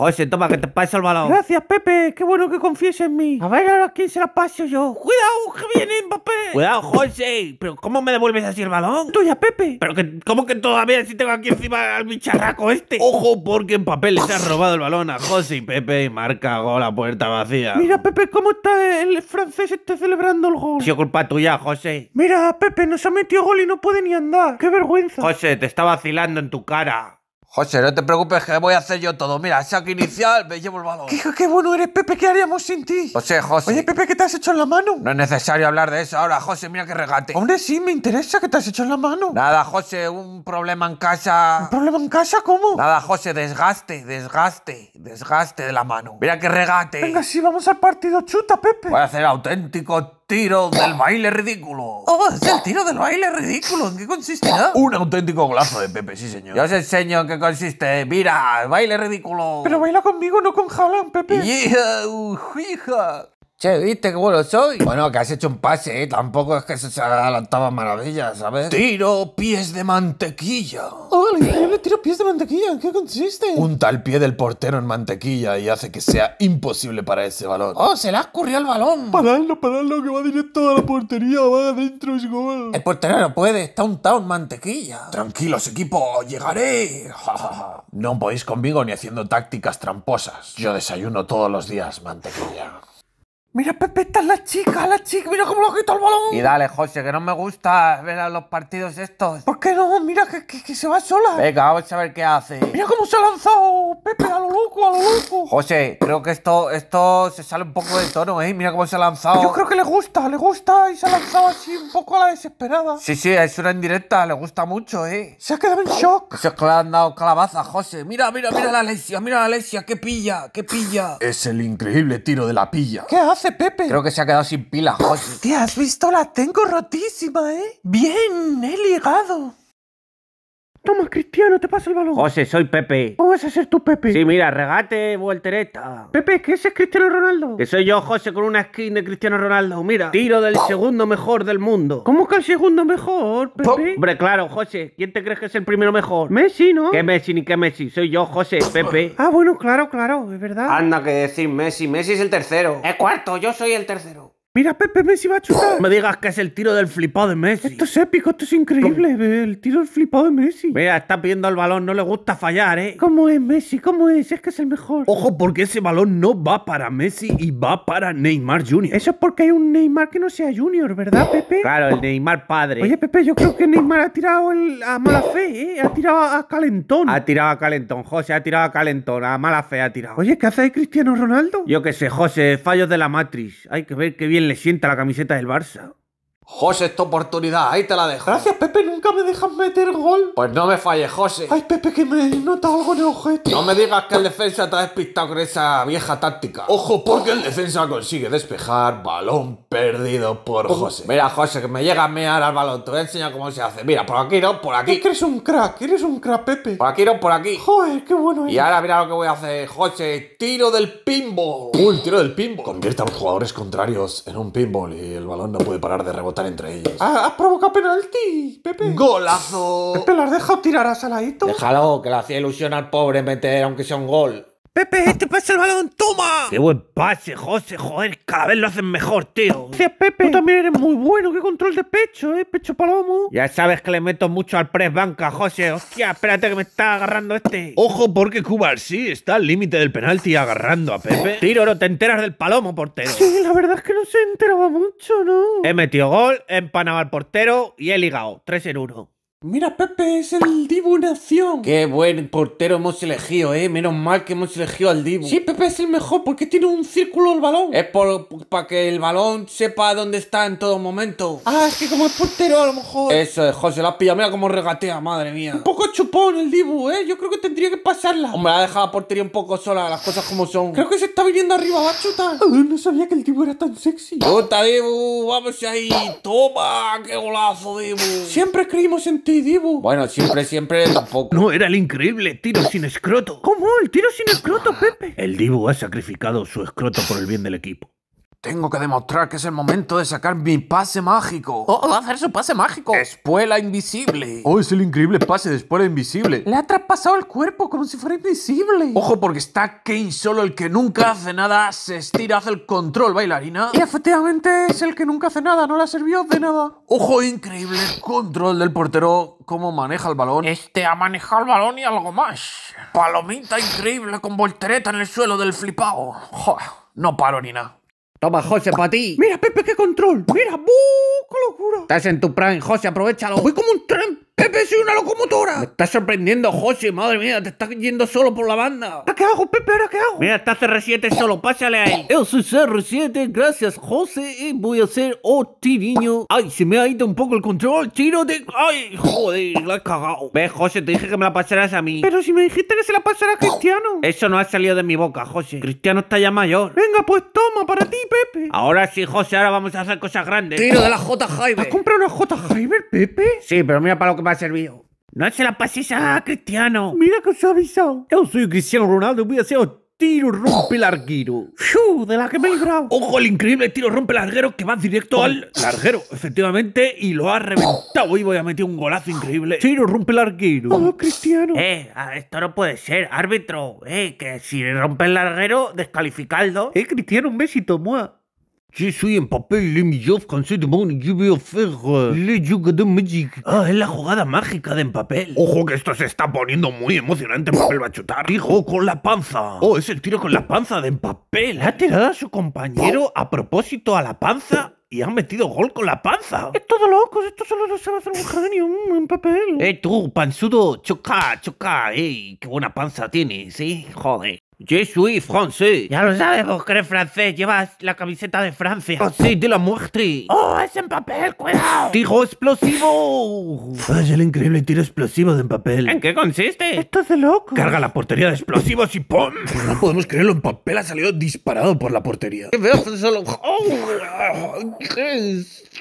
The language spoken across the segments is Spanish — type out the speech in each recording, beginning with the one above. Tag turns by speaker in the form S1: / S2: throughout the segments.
S1: José, toma, que te paso el balón. Gracias, Pepe. Qué bueno que confíes en mí. A ver ahora quién se la paso yo. Cuidado, que viene Mbappé. Cuidado, José. Pero ¿cómo me devuelves así el balón? Tuya, Pepe. Pero que, ¿cómo que todavía si tengo aquí encima al bicharraco este? Ojo, porque en papel se has robado el balón a José y Pepe y marca gol a puerta vacía. Mira, Pepe, cómo está el francés este celebrando el gol. Si es culpa tuya, José. Mira, Pepe, nos ha metido gol y no puede ni andar. Qué vergüenza. José, te está vacilando en tu cara. José, no te preocupes que voy a hacer yo todo. Mira, saque inicial, me llevo el balón. ¿Qué, qué bueno eres, Pepe, ¿qué haríamos sin ti? José, José. Oye, Pepe, ¿qué te has hecho en la mano? No es necesario hablar de eso ahora, José, mira que regate. Hombre, sí, me interesa que te has hecho en la mano. Nada, José, un problema en casa. ¿Un problema en casa? ¿Cómo? Nada, José, desgaste, desgaste, desgaste de la mano. Mira que regate. Venga, sí, vamos al partido chuta, Pepe. Voy a hacer auténtico tiro del baile ridículo. Oh, es el tiro del baile ridículo. ¿En qué consiste? Un auténtico golazo de Pepe, sí, señor. Yo os enseño en qué consiste. Mira, el baile ridículo. Pero baila conmigo, no con Jalan, Pepe. Yeah, uh, hija. Che, ¿viste qué bueno soy? Bueno, que has hecho un pase, ¿eh? Tampoco es que se adelantaba maravillas, ¿sabes? Tiro pies de mantequilla. Oh, increíble tiro pies de mantequilla. ¿En qué consiste? Unta el pie del portero en mantequilla y hace que sea imposible para ese balón. ¡Oh, se le ha escurrido el balón! Paradlo, paradlo, que va directo a la portería, va adentro, es gol. El portero no puede, está untado en mantequilla. Tranquilos, equipo, llegaré. no podéis conmigo ni haciendo tácticas tramposas. Yo desayuno todos los días mantequilla. Mira, Pepe, está la chica, la chica. Mira cómo lo quitado el balón. Y dale, José, que no me gusta ver a los partidos estos. ¿Por qué no? Mira que, se va sola. Venga, vamos a ver qué hace. Mira cómo se ha lanzado Pepe, a lo loco, a lo loco. José, creo que esto, esto se sale un poco de tono, ¿eh? Mira cómo se ha lanzado. Yo creo que le gusta, le gusta y se ha lanzado así un poco a la desesperada. Sí, sí, es una indirecta, le gusta mucho, ¿eh? Se ha quedado en shock. Se es que le han dado calabaza, José. Mira, mira, mira la Alesia, mira la Alesia, qué pilla, qué pilla. Es el increíble tiro de la pilla. ¿Qué hace? Pepe? Creo que se ha quedado sin pila, joder. Tío, has visto, la tengo rotísima, ¿eh? Bien, he ligado. Toma, Cristiano, te pasa el balón. José, soy Pepe. ¿Cómo vas a ser tú, Pepe? Sí, mira, regate, voltereta. Pepe, ¿qué es Cristiano Ronaldo. Que soy yo, José, con una skin de Cristiano Ronaldo. Mira, tiro del segundo mejor del mundo. ¿Cómo que el segundo mejor, Pepe? Hombre, claro, José. ¿Quién te crees que es el primero mejor? Messi, ¿no? ¿Qué Messi ni qué Messi? Soy yo, José, Pepe. Ah, bueno, claro, claro, es verdad. Anda, que decir Messi. Messi es el tercero. Es cuarto, yo soy el tercero. Mira, Pepe Messi va a chutar. No me digas que es el tiro del flipado de Messi. Esto es épico, esto es increíble. El tiro del flipado de Messi. Vea, está pidiendo el balón, no le gusta fallar, ¿eh? ¿Cómo es Messi? ¿Cómo es? Es que es el mejor. Ojo, porque ese balón no va para Messi y va para Neymar Jr. Eso es porque hay un Neymar que no sea Junior, ¿verdad, Pepe? Claro, el Neymar padre. Oye, Pepe, yo creo que Neymar ha tirado a mala fe, ¿eh? Ha tirado a calentón. Ha tirado a calentón, José, ha tirado a calentón, a mala fe ha tirado. Oye, ¿qué hace ahí Cristiano Ronaldo? Yo qué sé, José, fallos de la Matrix. Hay que ver qué bien le sienta la camiseta del Barça. José, esta oportunidad, ahí te la dejo. Gracias, Pepe, nunca me dejas meter gol. Pues no me falles, José. Ay, Pepe, que me nota algo en el No me digas que el defensa te ha despistado con esa vieja táctica. Ojo, porque el defensa consigue despejar balón perdido por José. Mira, José, que me llega a mear al balón. Te voy a enseñar cómo se hace. Mira, por aquí no, por aquí. Es eres un crack, eres un crack, Pepe. Por aquí no, por aquí. Joder, qué bueno Y ahora mira lo que voy a hacer, José. Tiro del pinball. Uy, tiro del pinball. Convierte a los jugadores contrarios en un pinball y el balón no puede parar de rebotar entre ellos. ¡Has provocado penalti, Pepe! ¡Golazo! Pepe, lo has dejado tirar a Saladito. Déjalo, que le hacía ilusión al pobre meter, aunque sea un gol. Pepe, este pase el balón, toma. Qué buen pase, José, joder, cada vez lo hacen mejor, tío. sí Pepe. Tú también eres muy bueno. Qué control de pecho, ¿eh? Pecho palomo. Ya sabes que le meto mucho al press banca, José. Hostia, espérate que me está agarrando este. Ojo, porque Cuba sí está al límite del penalti agarrando a Pepe. Tiro, no te enteras del palomo, portero. Sí, la verdad es que no se enteraba mucho, ¿no? He metido gol, he empanado al portero y he ligado. Tres en 1. Mira, Pepe, es el Dibu Nación. Qué buen portero hemos elegido, eh. Menos mal que hemos elegido al Dibu. Sí, Pepe es el mejor porque tiene un círculo el balón. Es por, para que el balón sepa dónde está en todo momento. Ah, es que como es portero, a lo mejor. Eso es, José, la pilla. Mira cómo regatea, madre mía. Un poco chupón el Dibu, eh. Yo creo que tendría que pasarla. Hombre, ha dejado la portería un poco sola, las cosas como son. Creo que se está viniendo arriba la chuta. Ah, no sabía que el Dibu era tan sexy. ¡Chuta, Dibu! ¡Vamos ahí! ¡Toma! ¡Qué golazo, Dibu! Siempre creímos en ti. Bueno, siempre, siempre tampoco. No, era el increíble tiro sin escroto. ¿Cómo? ¿El tiro sin escroto, Pepe? El Dibu ha sacrificado su escroto por el bien del equipo. Tengo que demostrar que es el momento de sacar mi pase mágico. ¡Oh, va a hacer su pase mágico! ¡Espuela invisible! ¡Oh, es el increíble pase de espuela invisible! Le ha traspasado el cuerpo como si fuera invisible. Ojo, porque está Kane solo el que nunca hace nada, se estira, hace el control, bailarina. Y efectivamente es el que nunca hace nada, no le ha servido de nada. Ojo, increíble control del portero, cómo maneja el balón. Este ha manejado el balón y algo más. Palomita increíble con voltereta en el suelo del flipado. No paro ni nada. Toma, José, para ti. Mira, Pepe, qué control. Mira, buh, qué locura. Estás en tu prime, José, aprovechalo. Voy como un tren. Pepe, soy una locomotora. Me está sorprendiendo, José. Madre mía, te estás yendo solo por la banda. ¿A ah, qué hago, Pepe? ¿Ahora qué hago? Mira, está CR7 solo. Pásale ahí. Yo soy CR7. Gracias, José. Y voy a ser otro Ay, se me ha ido un poco el control. Tiro de... Ay, joder, la he cagado. Ve, José, te dije que me la pasaras a mí. Pero si me dijiste que se la pasara a Cristiano. Eso no ha salido de mi boca, José. Cristiano está ya mayor. Venga, pues toma, para ti, Pepe. Ahora sí, José, ahora vamos a hacer cosas grandes. Tiro de la J. ¿Has comprado una J. Pepe? Sí, pero mira para lo que me ha servido. No se la pases Cristiano. Mira que se ha avisado. Yo soy Cristiano Ronaldo y voy a hacer tiro rompe larguero. De la que me he librado. Ojo, el increíble tiro rompe larguero que va directo al larguero, efectivamente, y lo ha reventado. Y voy a meter un golazo increíble. Tiro rompe larguero. ¡Oh, Cristiano! Eh, esto no puede ser. Árbitro, eh, que si rompe el larguero, descalificadlo. Eh, Cristiano, un besito, mua. Je soy en papel euh, le con yo voy a le de Magic. Ah, es la jugada mágica de en papel. Ojo que esto se está poniendo muy emocionante. Papel bachutar. a con la panza. Oh, es el tiro con la panza de en papel. Ha tirado a su compañero a propósito a la panza y ha metido gol con la panza. Es todo loco, esto solo lo sabe hacer un genio en papel. Eh, tú, panzudo, choca, choca, ey, qué buena panza tienes, sí, ¿eh? joder. Je suis français. Ya lo sabes, vos que eres francés. Llevas la camiseta de Francia. Ah, sí, de la muerte. ¡Oh, es en papel! ¡Cuidado! ¡Tiro explosivo! Es el increíble tiro explosivo de en papel. ¿En qué consiste? Esto es de loco. Carga la portería de explosivos y ¡pum! no podemos creerlo. En papel ha salido disparado por la portería. ¡Qué veo solo! ¡Oh!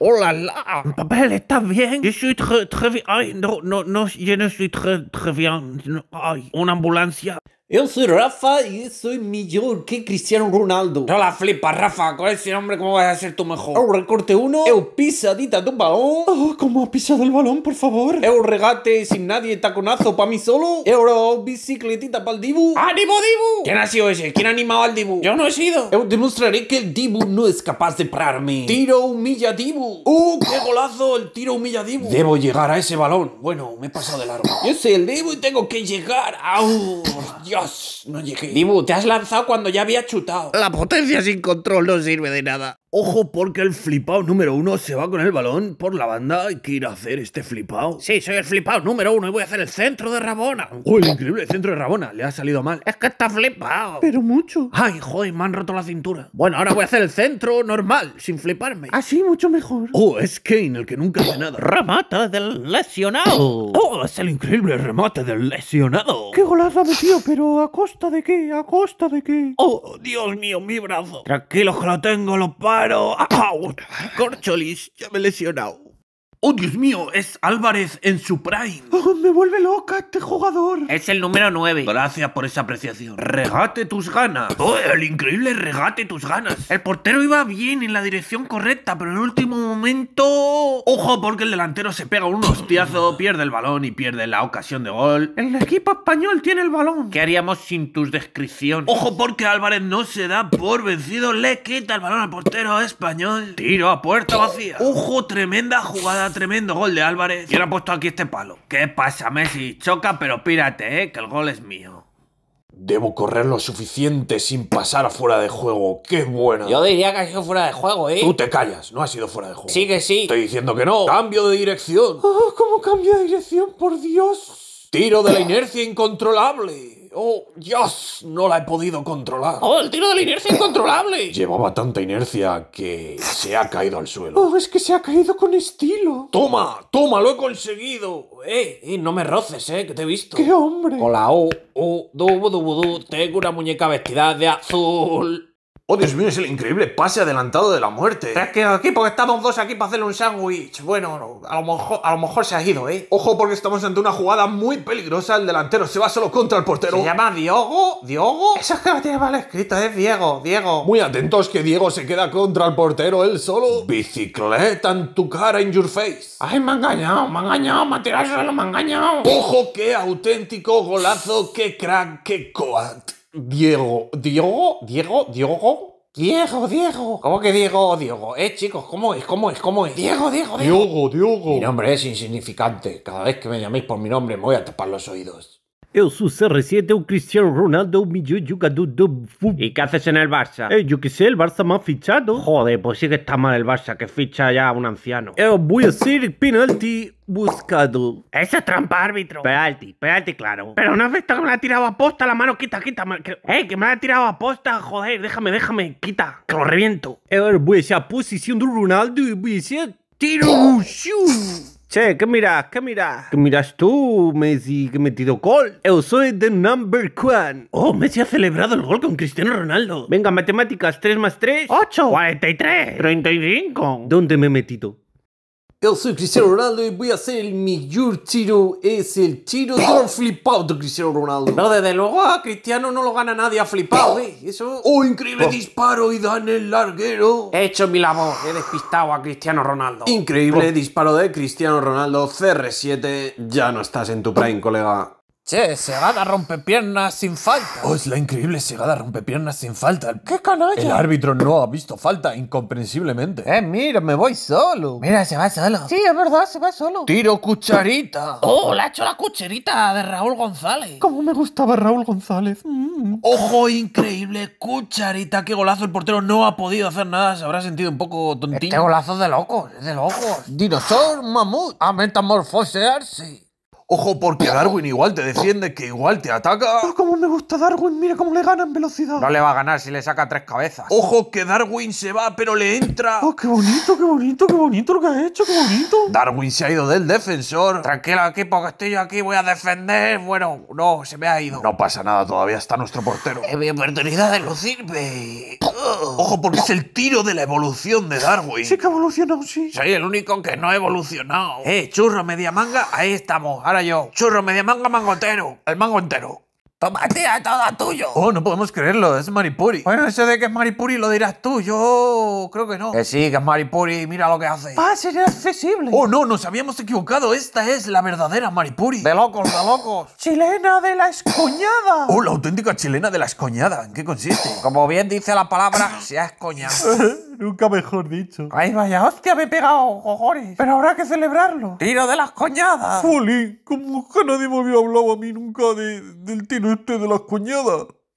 S1: ¡Hola! La. En papel, ¿estás bien? Yo soy très, très bien. Ay, no, no, no, yo no soy très, très bien. ay, una ambulancia. Yo soy Rafa y soy mejor que Cristiano Ronaldo. No la flipa, Rafa. Con ese nombre, ¿cómo vas a ser tú mejor? El recorte uno. Eu pisadita de balón. Oh, ¿Cómo ha pisado el balón, por favor? Eu regate sin nadie, taconazo para mí solo. Euro bicicletita el Dibu. ¡Ánimo, Dibu! ¿Quién ha sido ese? ¿Quién ha animado al Dibu? Yo no he sido. Eu demostraré que el Dibu no es capaz de pararme. Tiro humilla Dibu. ¡Uh, qué golazo! El tiro humilla Dibu. Debo llegar a ese balón. Bueno, me he pasado de largo. Yo soy el Dibu y tengo que llegar. ¡Au! Dios no llegué. Dibu, te has lanzado cuando ya había chutado. La potencia sin control no sirve de nada. Ojo porque el flipao número uno se va con el balón por la banda. y quiere hacer este flipao. Sí, soy el flipao número uno y voy a hacer el centro de Rabona. Uy, increíble, el centro de Rabona. Le ha salido mal. Es que está flipado. Pero mucho. Ay, joder, me han roto la cintura. Bueno, ahora voy a hacer el centro normal, sin fliparme. Así ah, mucho mejor. Oh, es Kane, el que nunca hace nada. Remata del lesionado. Oh, es el increíble remate del lesionado. Qué golazo ha metido, pero ¿a costa de qué? ¿A costa de qué? Oh, Dios mío, mi brazo. Tranquilos que lo tengo, los padres. Pero... Corcholis, ya me he lesionado. ¡Oh, Dios mío! Es Álvarez en su prime. Oh, me vuelve loca este jugador. Es el número 9. Gracias por esa apreciación. Regate tus ganas. Oh, el increíble regate tus ganas. El portero iba bien en la dirección correcta, pero en el último momento... Ojo, porque el delantero se pega un hostiazo, pierde el balón y pierde la ocasión de gol. El equipo español tiene el balón. ¿Qué haríamos sin tus descripciones? Ojo, porque Álvarez no se da por vencido. Le quita el balón al portero español. Tiro a puerta vacía. Ojo, tremenda jugada tremendo gol de Álvarez. Y ahora puesto aquí este palo. ¿Qué pasa, Messi? Choca, pero pírate, ¿eh? Que el gol es mío. Debo correr lo suficiente sin pasar fuera de juego. ¡Qué buena! Yo diría que ha sido fuera de juego, ¿eh? Tú te callas, no ha sido fuera de juego. Sí que sí. Estoy diciendo que no. ¡Cambio de dirección! Ah, ¿Cómo cambio de dirección, por Dios? ¡Tiro de la inercia incontrolable! ¡Oh, Dios! No la he podido controlar. ¡Oh, el tiro de la inercia incontrolable! Llevaba tanta inercia que se ha caído al suelo. ¡Oh, es que se ha caído con estilo! ¡Toma! ¡Toma! ¡Lo he conseguido! ¡Eh! eh no me roces, eh! Que te he visto. ¡Qué hombre! Hola, oh, oh, do Tengo una muñeca vestida de azul. ¡Oh, Dios mío! Es el increíble pase adelantado de la muerte. Pero es que aquí, porque estamos dos aquí para hacerle un sándwich. Bueno, a lo, mejor, a lo mejor se ha ido, ¿eh? Ojo, porque estamos ante una jugada muy peligrosa. El delantero se va solo contra el portero. ¿Se llama Diego, Diego. Eso es que lo tiene mal escrito, es ¿eh? Diego, Diego. Muy atentos que Diego se queda contra el portero él solo. Bicicleta en tu cara, in your face. ¡Ay, me ha engañado, me ha engañado! ¡Me ha tirado solo, me ha engañado! ¡Ojo, qué auténtico golazo! ¡Qué crack, qué coat! Diego, Diego, Diego, Diego. Diego, Diego. ¿Cómo que Diego, Diego? Eh, chicos, ¿cómo es? ¿Cómo es? ¿Cómo es? Diego, Diego, Diego. Diego, Diego. Mi nombre es insignificante. Cada vez que me llaméis por mi nombre me voy a tapar los oídos. Eu sou CR7, o Cristiano Ronaldo, o melhor jogador do fútbol. ¿Y e qué haces en el Barça? Eh, yo qué sé, el Barça me ha fichado. Joder, pues sí que está mal el Barça, que ficha ya a un anciano. Eh, voy a hacer penalti buscado. Esa es trampa, árbitro. Penalti, penalti, claro. Pero una vez está que me la ha tirado a posta la mano. Quita, quita. Eh, que me la ha tirado a posta. Joder, déjame, déjame. Quita, que lo reviento. Yo voy a posição posición de Ronaldo y voy a hacer... Tiro, Che, ¿qué miras? ¿Qué miras? ¿Qué miras tú, Messi, que he metido gol? Yo soy the number one. Oh, Messi ha celebrado el gol con Cristiano Ronaldo. Venga, matemáticas, 3 más 3. 8. 43. 35. ¿Dónde me he metido? Yo soy Cristiano Ronaldo y e voy a hacer el mejor tiro. Es el tiro don flipado Cristiano Ronaldo. No, desde luego a Cristiano no lo gana nadie, ha flipado, oh. ¿eh? Eso. ¡Oh, increíble oh. disparo y dan el larguero! He hecho mi labor, he despistado a Cristiano Ronaldo. Increíble disparo de Cristiano Ronaldo, CR7. Ya no estás en tu prime, colega. Che, Segada rompepiernas sin falta. Oh, es la increíble Segada piernas sin falta. ¡Qué canalla! El árbitro no ha visto falta, incomprensiblemente. Eh, mira, me voy solo. Mira, se va solo. Sí, es verdad, se va solo. Tiro cucharita. Oh, le ha hecho la cucharita de Raúl González. Cómo me gustaba Raúl González. Mm. Ojo, increíble cucharita. Qué golazo. El portero no ha podido hacer nada. Se habrá sentido un poco tontín. Este golazo de locos, es de locos. Dinosaur mamut. A metamorfosearse. Ojo, porque Darwin igual te defiende, que igual te ataca. Oh, ¡Cómo me gusta Darwin! Mira cómo le gana en velocidad. No le va a ganar si le saca tres cabezas. Ojo, que Darwin se va, pero le entra. ¡Oh, qué bonito, qué bonito, qué bonito lo que ha hecho, qué bonito! Darwin se ha ido del defensor. Tranquilo, equipo, que estoy yo aquí, voy a defender. Bueno, no, se me ha ido. No pasa nada, todavía está nuestro portero. Es mi oportunidad de Ojo, porque es el tiro de la evolución de Darwin. Sí que ha evolucionado, sí. Soy el único que no ha evolucionado. Eh, churro, media manga, ahí estamos yo, churro, media manga, mango entero. El mango entero. Toma, tía, este todo tuyo. Oh, no podemos creerlo, es Maripuri. Bueno, ese de que es Maripuri lo dirás tú, yo creo que no. Que sí, que es Maripuri, mira lo que hace. Ah, sería accesible. Oh, no, nos habíamos equivocado, esta es la verdadera Maripuri. De locos, de locos. chilena de la escoñada. Oh, la auténtica chilena de la escoñada, ¿en qué consiste? Como bien dice la palabra, se ha escoñado. Nunca mejor dicho. ¡Ay, vaya hostia, me he pegado, cojones! Pero habrá que celebrarlo. ¡Tiro de las coñadas! ¡Jolín! ¿Cómo que nadie me había hablado a mí nunca del tiro este de las coñadas?